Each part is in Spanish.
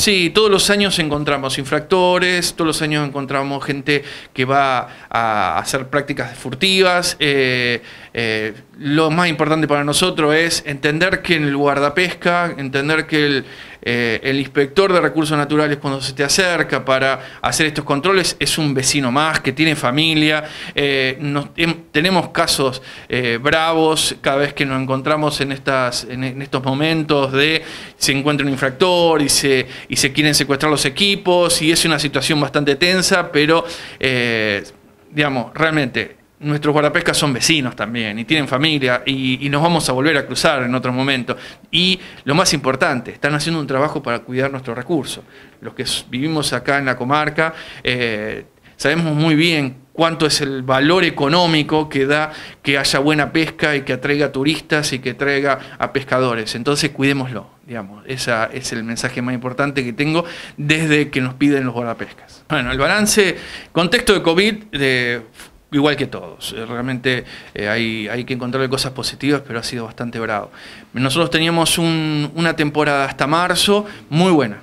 Sí, todos los años encontramos infractores, todos los años encontramos gente que va a hacer prácticas furtivas. Eh, eh, lo más importante para nosotros es entender que en el guardapesca, entender que eh, el, inspector de recursos naturales cuando se te acerca para hacer estos controles es un vecino más que tiene familia. tenemos casos bravos cada vez que nos encontramos en, estas, en, estos momentos de se encuentra un infractor y se, y se quieren secuestrar los equipos y es una situación bastante tensa, pero eh, digamos, realmente nuestros guardapescas son vecinos también y tienen familia y, nos vamos a volver a cruzar en otro momento. Y lo más importante, están haciendo un trabajo para cuidar nuestros recursos. Los que vivimos acá en la comarca eh, sabemos muy bien cuánto es el valor económico que da que haya buena pesca y que atraiga turistas y que traiga a pescadores. Entonces cuidémoslo, digamos. Ese es el mensaje más importante que tengo desde que nos piden los guardapescas. Bueno, el balance, contexto de COVID, de, igual que todos. Eh, realmente eh, hay, hay, que encontrarle cosas positivas, pero ha sido bastante bravo. Nosotros teníamos una temporada hasta marzo muy buena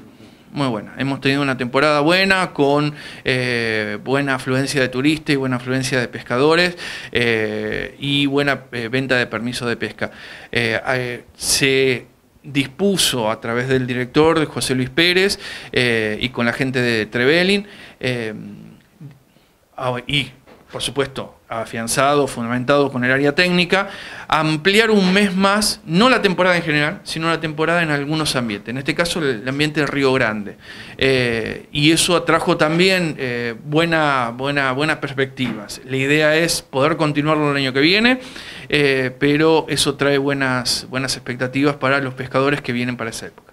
muy buena. Hemos tenido una temporada buena con eh, buena afluencia de turistas y buena afluencia de pescadores eh, y buena eh, venta de permisos de pesca. se dispuso a través del director de José Luis Pérez y con la gente de Trevelin ah, y por supuesto, afianzado, fundamentado con el área técnica, ampliar un mes más, no la temporada en general, sino la temporada en algunos ambientes, en este caso el ambiente del Río Grande. Eh, y eso atrajo también eh, buenas perspectivas. La idea es poder continuarlo el año que viene, eh, pero eso trae buenas, buenas expectativas para los pescadores que vienen para esa época.